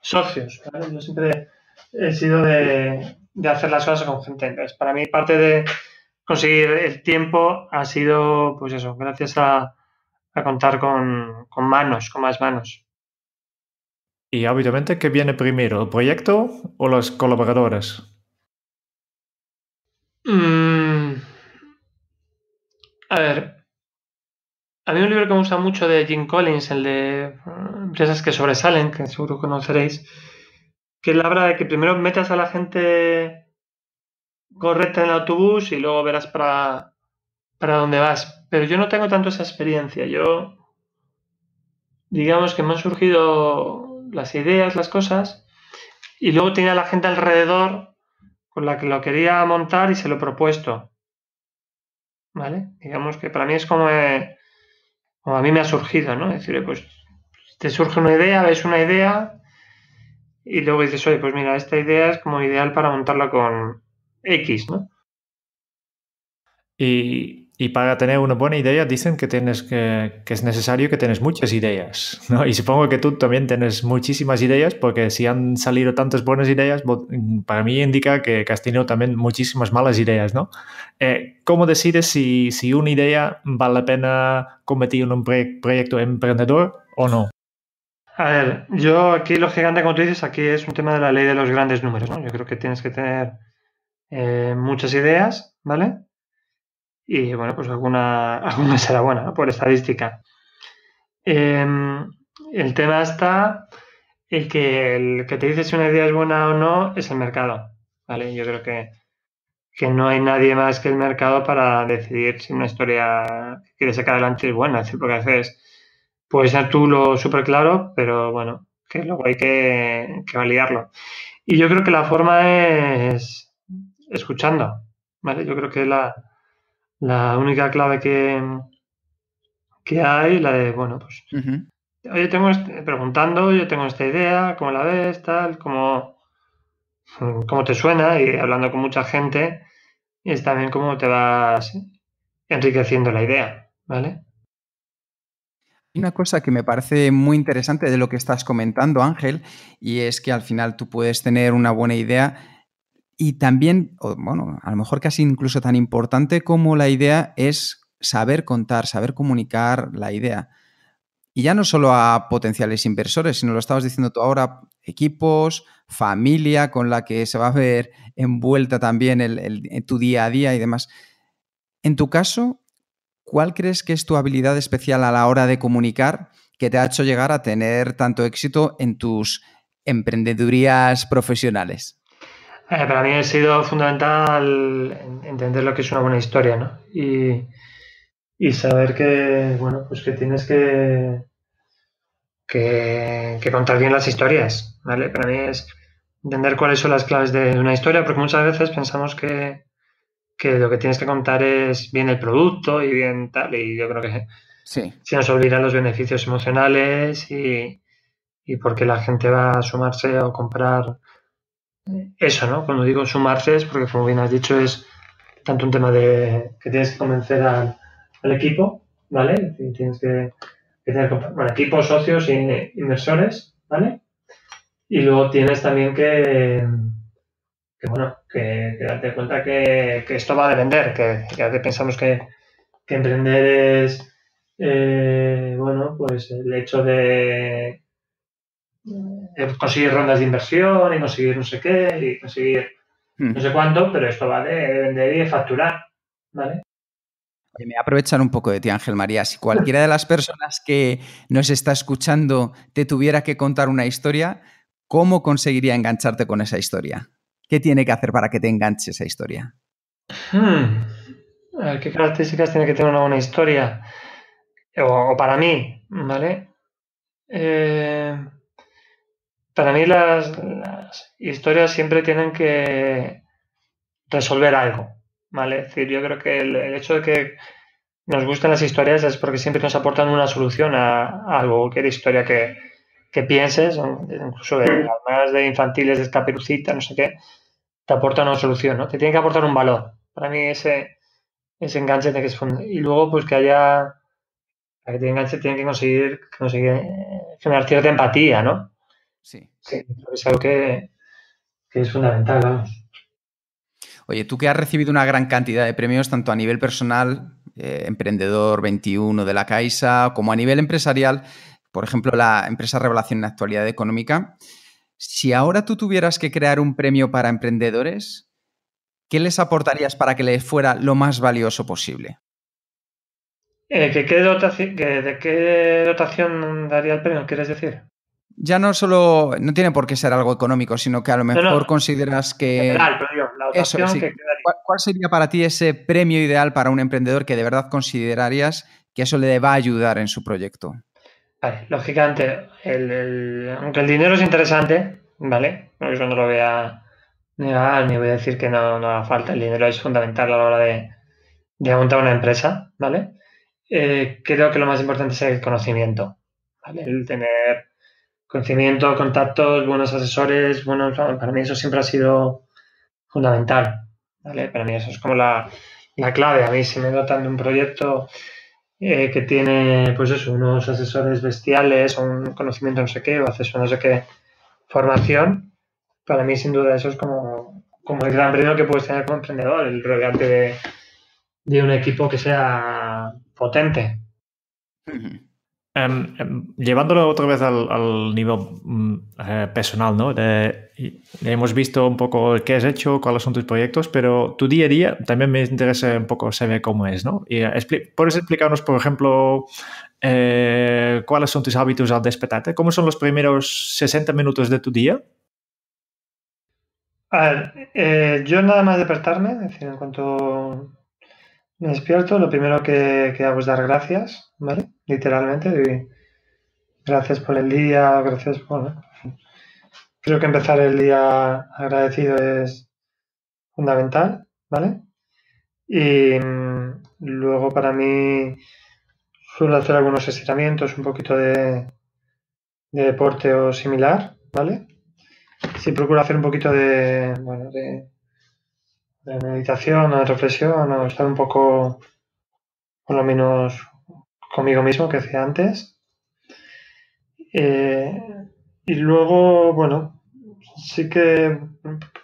socios, yo siempre he sido de, hacer las cosas con gente, entonces para mí parte de conseguir el tiempo ha sido, pues eso, gracias a, contar con manos, con más manos. Y obviamente, ¿qué viene primero, el proyecto o los colaboradores? Mm, a ver, a mí un libro que me gusta mucho de Jim Collins, el de eh, empresas que sobresalen, que seguro conoceréis, que la habla de que primero metas a la gente correcta en el autobús y luego verás para, para dónde vas. Pero yo no tengo tanto esa experiencia. Yo, digamos que me han surgido las ideas, las cosas, y luego tenía la gente alrededor con la que lo quería montar y se lo propuesto. ¿Vale? Digamos que para mí es como, eh, a mí me ha surgido, ¿no? decirle decir, pues te surge una idea, ves una idea y luego dices, oye, pues mira, esta idea es como ideal para montarla con X, ¿no? Y, y para tener una buena idea dicen que, tienes que, es necesario que tienes muchas ideas, ¿no? Y supongo que tú también tienes muchísimas ideas porque si han salido tantas buenas ideas, mm, para mí indica que, has tenido también muchísimas malas ideas, ¿no? Eh, ¿Cómo decides si, si, una idea vale la pena convertir en un proyecto emprendedor o no? A ver, yo aquí lo gigante, como tú dices, aquí es un tema de la ley de los grandes números, ¿no? Yo creo que tienes que tener eh, muchas ideas, ¿vale? y bueno, pues alguna, alguna será buena por estadística. Em, el tema está en que el que te dice si una idea es buena o no es el mercado. ¿vale? Yo creo que, no hay nadie más que el mercado para decidir si una historia que quieres sacar adelante es buena. Es decir, porque a veces puedes ser tú lo súper claro, pero bueno, que luego hay que, que validarlo. Y yo creo que la forma es escuchando. ¿vale? Yo creo que la, la única clave que, que hay, la de, bueno, pues, oye, tengo este, preguntando, yo tengo esta idea, ¿cómo la ves? Tal, ¿cómo, cómo te suena? Y hablando con mucha gente, es también cómo te vas enriqueciendo la idea, ¿vale? Una cosa que me parece muy interesante de lo que estás comentando, Ángel, y es que al final tú puedes tener una buena idea y también, bueno, a lo mejor casi incluso tan importante como la idea es saber contar, saber comunicar la idea. Y ya no solo a potenciales inversores, sino lo estabas diciendo tú ahora, equipos, familia con la que se va a ver envuelta también tu día a día y demás. En tu caso, ¿cuál crees que es tu habilidad especial a la hora de comunicar que te ha hecho llegar a tener tanto éxito en tus emprendedurías profesionales? Eh, para mí ha sido fundamental entender lo que es una buena historia, ¿no? Y, saber que, bueno, pues que tienes que, que, contar bien las historias, ¿vale? Para mí es entender cuáles son las claves de una historia, porque muchas veces pensamos que, lo que tienes que contar es bien el producto y bien tal, y yo creo que sí. se nos olvidan los beneficios emocionales y, porque la gente va a sumarse o comprar eso, ¿no? Cuando digo sumarse es porque, como bien has dicho, es tanto un tema de que tienes que convencer al, equipo, ¿vale? Tienes que, tener bueno, equipos, socios e inversores, ¿vale? Y luego tienes también que, bueno, que, darte cuenta que, esto va a depender, que, ya pensamos que, emprender es, eh, bueno, pues el hecho de eh, pues conseguir rondas de inversión y conseguir no sé qué y conseguir hmm. no sé cuánto, pero esto vale de vender y facturar, ¿vale? Me voy a aprovechar un poco de ti, Ángel María. Si cualquiera de las personas que nos está escuchando te tuviera que contar una historia, ¿cómo conseguiría engancharte con esa historia? ¿Qué tiene que hacer para que te enganche esa historia? Hmm. ¿Qué características tiene que tener una buena historia? O, o para mí, ¿vale? Eh, para mí las, historias siempre tienen que resolver algo, ¿vale? Es decir, yo creo que el, hecho de que nos gusten las historias es porque siempre nos aportan una solución a, algo, cualquier historia que, pienses, incluso de, mm. además de infantiles, de escaperucita, no sé qué, te aportan una solución, ¿no? Te tiene que aportar un valor. Para mí ese, ese enganche tiene que ser Y luego, pues que haya, para que te enganche, tienen que conseguir, conseguir eh, generar cierta empatía, ¿no? sí, es algo que, es fundamental, Oye, tú que has recibido una gran cantidad de premios, tanto a nivel personal, eh, Emprendedor 21 de la Caixa, como a nivel empresarial, por ejemplo, la empresa Revelación en Actualidad Económica, si ahora tú tuvieras que crear un premio para emprendedores, ¿qué les aportarías para que les fuera lo más valioso posible? Eh, ¿De qué dotación daría el premio, quieres decir? ya no solo, no tiene por qué ser algo económico, sino que a lo mejor consideras que... ¿Cuál, sería para ti ese premio ideal para un emprendedor que de verdad considerarías que eso le va a ayudar en su proyecto? Vale, lógicamente, aunque el dinero es interesante, ¿vale? No, yo no lo voy a negar, ni voy a decir que no, no haga falta, el dinero es fundamental a la hora de, montar una empresa, ¿vale? Eh, creo que lo más importante es el conocimiento, ¿vale? El tener conocimiento, contactos, buenos asesores, bueno, para mí eso siempre ha sido fundamental. Para mí eso es como la, clave. A mí si me dotan de un proyecto eh, que tiene pues eso, unos asesores bestiales o un conocimiento no sé qué o acceso no sé qué formación, para mí sin duda eso es como, como el gran premio que puedes tener como emprendedor, el rodearte de, un equipo que sea potente. Em, em, llevándolo otra vez al, nivel mm, eh, personal, ¿no? hemos visto un poco qué has hecho, cuáles son tus proyectos, pero tu día a día también me interesa un poco saber cómo es, ¿no? Y, eh, ¿Puedes explicarnos, por ejemplo, eh, cuáles son tus hábitos al despertarte? ¿Cómo son los primeros 60 minutos de tu día? yo nada más despertarme, decir, en cuanto me despierto, lo primero que, hago es dar gracias, ¿vale? Literalmente. gracias por el día, gracias por... Creo que empezar el día agradecido es fundamental, ¿vale? Y mm, luego para mí suelo hacer algunos estiramientos, un poquito de, deporte o similar, ¿vale? Si procuro hacer un poquito de meditación la reflexión a estar un poco por lo menos conmigo mismo que hacía antes. Eh, y luego, bueno, sí que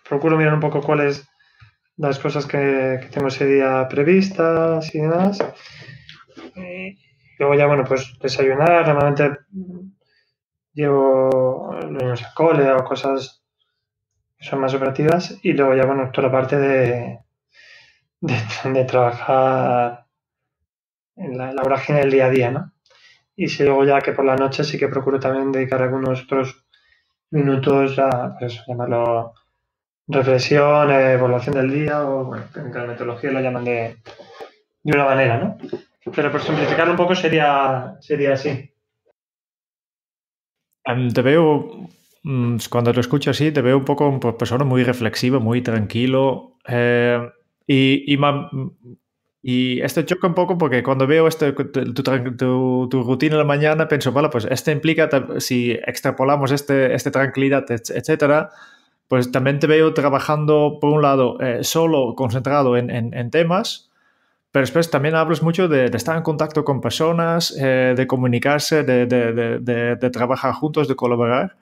procuro mirar un poco cuáles las cosas que, tengo ese día previstas y demás. Y luego ya, bueno, pues desayunar, normalmente llevo los niños al cole o cosas son más operativas y luego ya, bueno, toda la parte de, de, trabajar en la, la del día a día, ¿no? Y si luego ya que por la noche sí que procuro también dedicar algunos otros minutos a, pues, llamarlo reflexión, evaluación del día o, bueno, en la metodología lo llaman de, una manera, ¿no? Pero por simplificarlo un poco sería, sería así. Em, te veo Mm, cuando lo escucho así, te veo un poco una pues, persona muy reflexiva, muy tranquilo. Eh, y, y, esto choca un poco porque cuando veo tu, rutina en la mañana, pienso, vale, pues esto implica, si extrapolamos este, este tranquilidad, etcétera, pues también te veo trabajando, por un lado, eh, solo, concentrado en, temas, pero después también hablas mucho de, estar en contacto con personas, eh, de comunicarse, de trabajar juntos, de colaborar.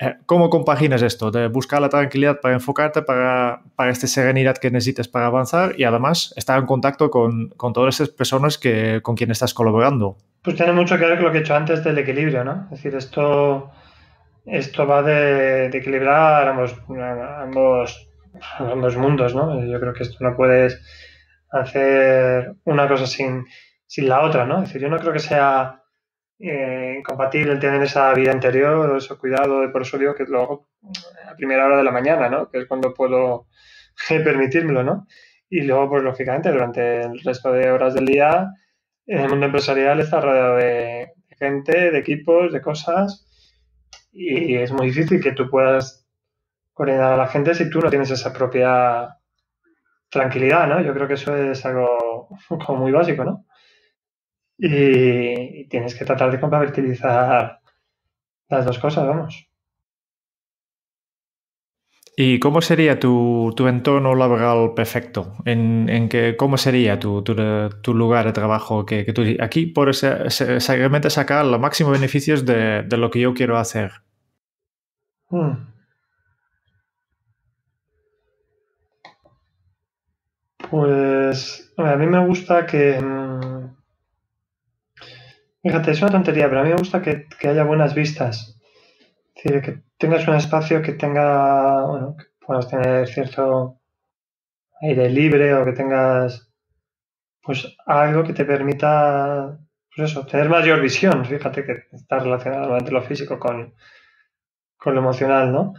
Eh, ¿Cómo compaginas esto? De buscar la tranquilidad para enfocarte, para, para esta serenidad que necesites para avanzar y además estar en contacto con, todas esas personas que, con quien estás colaborando. Pues tiene mucho que ver con lo que he hecho antes del equilibrio, ¿no? Es decir, esto, esto va de, equilibrar ambos, ambos, ambos mundos, ¿no? Yo creo que esto no puedes hacer una cosa sin, sin la otra, ¿no? Es decir, yo no creo que sea eh, incompatible el tener esa vida interior, ese cuidado, de por eso digo que luego hago a primera hora de la mañana, ¿no? Que es cuando puedo permitírmelo, ¿no? Y luego, pues lógicamente, durante el resto de horas del día, en el mundo empresarial está rodeado de gente, de equipos, de cosas, y es muy difícil que tú puedas coordinar a la gente si tú no tienes esa propia tranquilidad, ¿no? Yo creo que eso es algo como muy básico, ¿no? Y tienes que tratar de compatibilizar las dos cosas, vamos. ¿Y cómo sería tu, entorno laboral perfecto? ¿En, que, ¿Cómo sería tu, lugar de trabajo? Que, que tú, aquí por seguramente sacar los máximos beneficios de, lo que yo quiero hacer. Hmm. Pues a mí me gusta que mm, Fíjate, es una tontería, pero a mí me gusta que, haya buenas vistas. Es decir, que tengas un espacio que tenga, bueno, que puedas tener cierto aire libre o que tengas, pues, algo que te permita, pues eso, tener mayor visión. Fíjate que está relacionado realmente lo físico con, lo emocional, ¿no?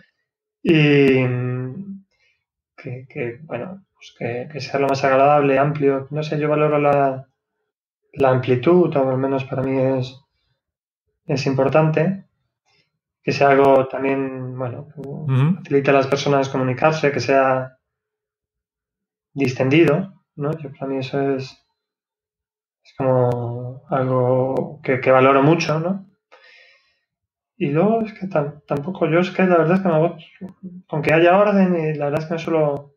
Y que, bueno, pues que, que sea lo más agradable, amplio. No sé, yo valoro la, la amplitud, o al menos para mí es, es importante, que sea algo también, bueno, que facilite a las personas comunicarse, que sea distendido, ¿no? Yo para mí eso es, es como algo que, valoro mucho, ¿no? Y luego es que tampoco yo es que la verdad es que me con que haya orden y la verdad es que me suelo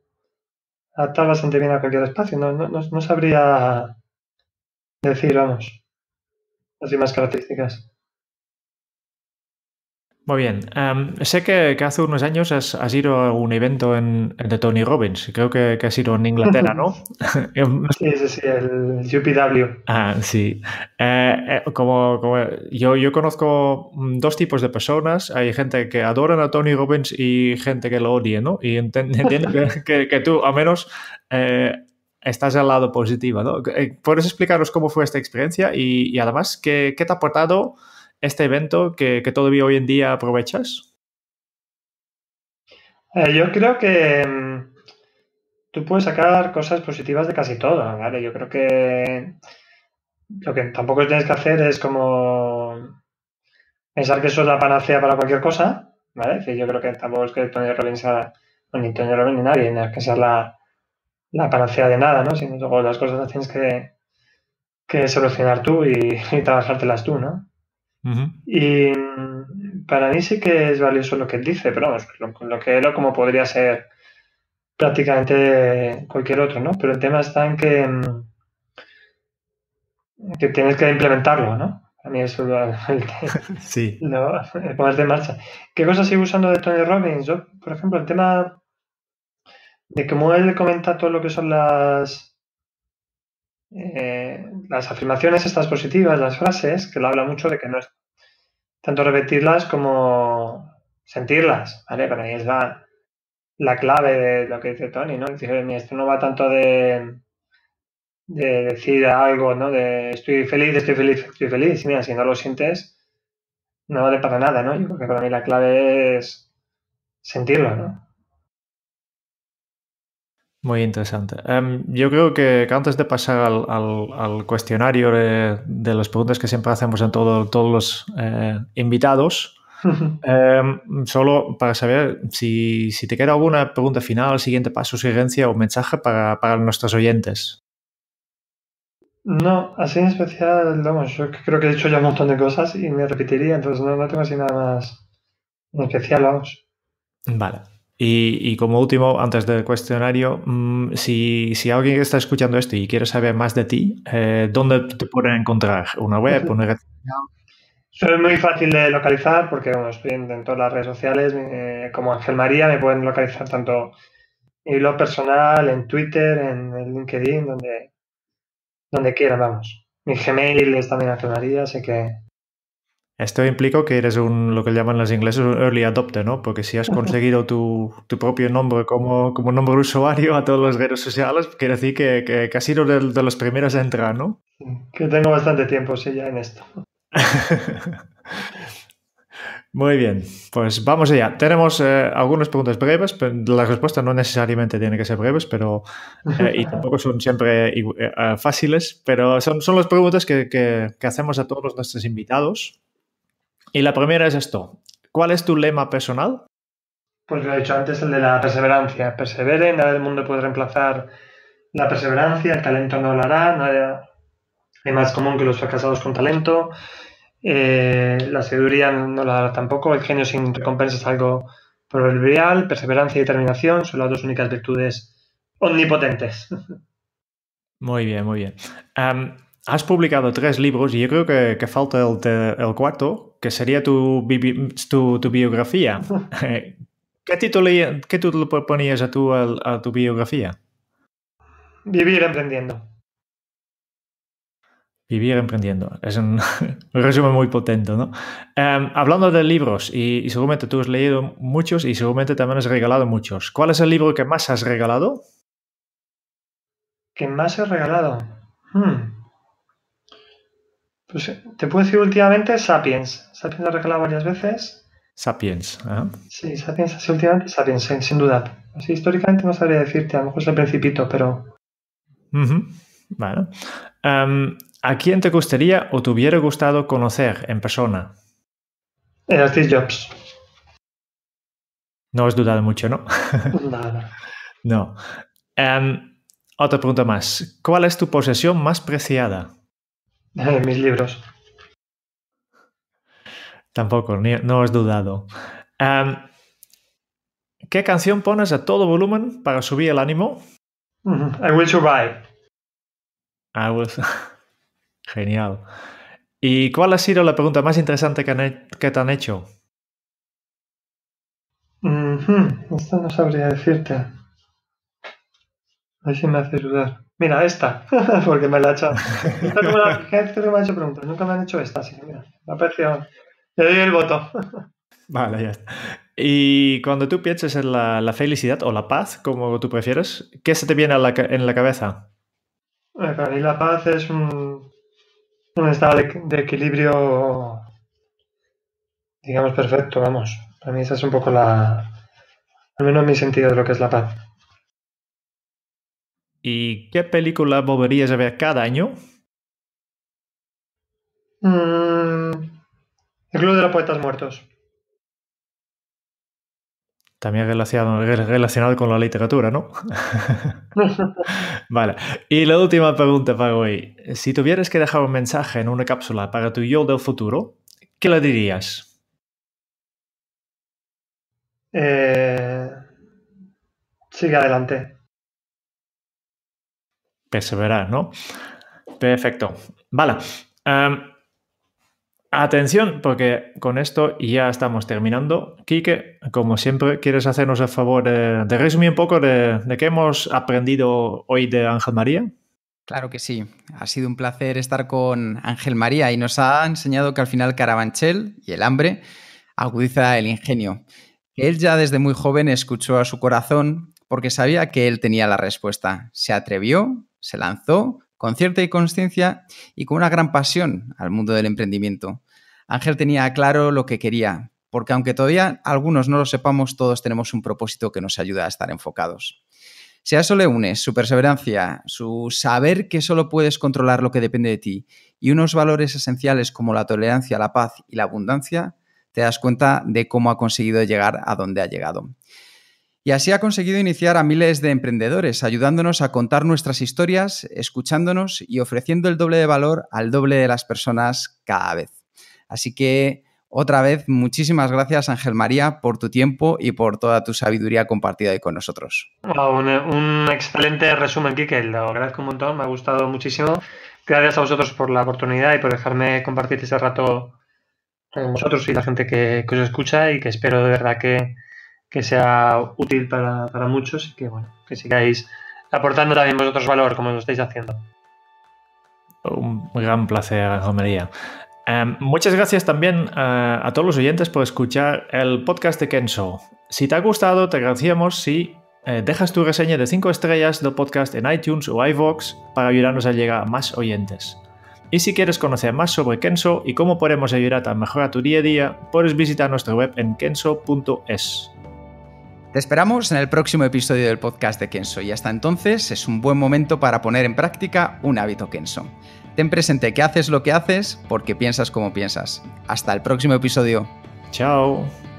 adaptar bastante bien a cualquier espacio. No, no, no sabría decir, vamos, las demás características. Muy bien. Em, sé que, hace unos años has, ido a un evento de Tony Robbins. Creo que, has ido en Inglaterra, ¿no? sí, sí, sí, el UPW. Ah, sí. Eh, eh, como, yo, conozco mm, dos tipos de personas. Hay gente que adora a Tony Robbins y gente que lo odia, ¿no? Y entiendo que, tú, al menos, eh, estás al lado positivo, ¿no? Eh, ¿Puedes explicaros cómo fue esta experiencia y, además ¿qué, qué, te ha aportado este evento que, todavía hoy en día aprovechas? Eh, yo creo que mm, tú puedes sacar cosas positivas de casi todo, ¿vale? Yo creo que lo que tampoco tienes que hacer es como pensar que eso es la panacea para cualquier cosa, ¿vale? yo creo que tampoco es que Tony Robbins sea, ni Tony Robbins ni nadie, que sea la, la panacea de nada, ¿no? Sino luego las cosas las tienes que, solucionar tú y, trabajártelas tú, ¿no? Y para mí sí que es valioso lo que él dice, pero con lo, que él como podría ser prácticamente cualquier otro, ¿no? Pero el tema está en que, mm, que tienes que implementarlo, ¿no? A mí eso Lo, el ponerte marcha. ¿Qué cosas sigo usando de Tony Robbins? Yo, por ejemplo, el tema de cómo él comenta todo lo que son las, eh, las afirmaciones estas positivas, las frases, que lo habla mucho de que no es tanto repetirlas como sentirlas, ¿vale? Para mí es la, clave de lo que dice Tony, ¿no? Dice, esto no va tanto de, de decir algo, ¿no? De estoy feliz, estoy feliz, estoy feliz. mira, si no lo sientes, no vale para nada, ¿no? Yo creo que para mí la clave es sentirlo, ¿no? Muy interesante. Em, yo creo que, antes de pasar al, cuestionario de, las preguntas que siempre hacemos en todos los eh, invitados, em, solo para saber si, te queda alguna pregunta final, siguiente paso, sugerencia o mensaje para, nuestros oyentes. No, así en especial, vamos, yo creo que he dicho ya un montón de cosas y me repetiría, entonces no, no tengo así nada más en especial, vamos. Vale. Y, como último, antes del cuestionario, mm, si, si, alguien está escuchando esto y quiere saber más de ti, eh, ¿dónde te pueden encontrar? ¿Una web? Pues, ¿Una red Soy muy fácil de localizar porque estoy en, todas las redes sociales. Eh, como Ángel María me pueden localizar tanto en blog personal, en Twitter, en, LinkedIn, donde, donde quiera vamos. Mi Gmail es también Ángel María, así que esto implica que eres un, lo que llaman los ingleses un early adopter, ¿no? Porque si has conseguido tu, tu propio nombre como, como nombre usuario a todos los redes sociales, quiere decir que, que, has sido de, los primeros a entrar, ¿no? Que tengo bastante tiempo, sí, ya en esto. Muy bien, pues vamos allá. Tenemos eh, algunas preguntas breves, pero las respuestas no necesariamente tienen que ser breves, pero eh, y tampoco son siempre eh, fáciles, pero son, son las preguntas que, que, que, hacemos a todos nuestros invitados. Y la primera es esto. ¿Cuál es tu lema personal? Pues lo he dicho antes, el de la perseverancia. Persevere, nada del mundo puede reemplazar la perseverancia, el talento no lo hará, hay más común que los fracasados con talento, eh, la sabiduría no la hará tampoco, el genio sin recompensa es algo proverbial, perseverancia y determinación son las dos únicas virtudes omnipotentes. Muy bien, muy bien has publicado tres libros y yo creo que, falta el, cuarto, que sería tu, tu, biografía. Eh, ¿Qué título, qué título ponías a tu, a tu biografía? Vivir emprendiendo. Vivir emprendiendo. Es un resumen muy potente, ¿no? Em, hablando de libros, y, seguramente tú has leído muchos y seguramente también has regalado muchos. ¿Cuál es el libro que más has regalado? ¿Qué más has regalado? Hmm. Pues eh, te puedo decir últimamente Sapiens. Sapiens lo he regalado varias veces. Sapiens, ¿eh? Sí, Sapiens, así últimamente Sapiens, sin, duda. históricamente no sabría decirte, a lo mejor es el principito, pero... Em, ¿A quién te gustaría o te hubiera gustado conocer en persona? El eh, Steve Jobs. No has dudado mucho, ¿no? Nada. no. no. Em, otra pregunta más. ¿Cuál es tu posesión más preciada? mis libros. Tampoco, no has dudado. Em, ¿Qué canción pones a todo volumen para subir el ánimo? I will survive. Ah, pues, genial. ¿Y cuál ha sido la pregunta más interesante que, que te han hecho? Esto no sabría decirte. ver me hace dudar. Mira, esta, porque me la ha hecho Esta como la gente me ha hecho preguntas, nunca me han hecho esta, así que mira, la aprecio Le doy el voto. Vale, ya Y cuando tú piensas en la, felicidad o la paz, como tú prefieres, ¿qué se te viene a la, en la cabeza? para mí la paz es un, un estado de, equilibrio, digamos, perfecto, vamos. Para mí esa es un poco la, al menos mi sentido de lo que es la paz. ¿Y qué película volverías a ver cada año? Mm, el Club de los Poetas Muertos. También relacionado, con la literatura, ¿no? vale. Y la última pregunta para hoy. Si tuvieras que dejar un mensaje en una cápsula para tu yo del futuro, ¿qué le dirías? Eh, sigue adelante perseverar, ¿no? Perfecto. Vale. Em, atención, porque con esto ya estamos terminando. Quique, como siempre, ¿quieres hacernos el favor de, resumir un poco de, de qué hemos aprendido hoy de Ángel María? Claro que sí. Ha sido un placer estar con Ángel María y nos ha enseñado que al final Carabanchel y el hambre agudiza el ingenio. Él ya desde muy joven escuchó a su corazón porque sabía que él tenía la respuesta. Se atrevió se lanzó con cierta inconsciencia y con una gran pasión al mundo del emprendimiento. Ángel tenía claro lo que quería, porque aunque todavía algunos no lo sepamos, todos tenemos un propósito que nos ayuda a estar enfocados. Si a eso le unes su perseverancia, su saber que solo puedes controlar lo que depende de ti y unos valores esenciales como la tolerancia, la paz y la abundancia, te das cuenta de cómo ha conseguido llegar a donde ha llegado. Y así ha conseguido iniciar a miles de emprendedores, ayudándonos a contar nuestras historias, escuchándonos y ofreciendo el doble de valor al doble de las personas cada vez. Así que, otra vez, muchísimas gracias Ángel María por tu tiempo y por toda tu sabiduría compartida con nosotros. un, excelente resumen, Kike. Lo agradezco un montón, me ha gustado muchísimo. Gracias a vosotros por la oportunidad y por dejarme compartir ese rato con vosotros y la gente que, que os escucha y que espero de verdad que que sea útil para, para muchos y que, bueno, que sigáis aportando también vosotros valor como lo estáis haciendo. Un gran placer, Romería. Em, muchas gracias también eh, a todos los oyentes por escuchar el podcast de Kenso. Si te ha gustado, te agradecemos si eh, dejas tu reseña de 5 estrellas del podcast en iTunes o iVoox para ayudarnos a llegar a más oyentes. Y si quieres conocer más sobre Kenso y cómo podemos ayudarte a mejorar tu día a día, puedes visitar nuestra web en kenso.es. Te esperamos en el próximo episodio del podcast de Kenso y hasta entonces es un buen momento para poner en práctica un hábito Kenso. Ten presente que haces lo que haces porque piensas como piensas. Hasta el próximo episodio. Chao.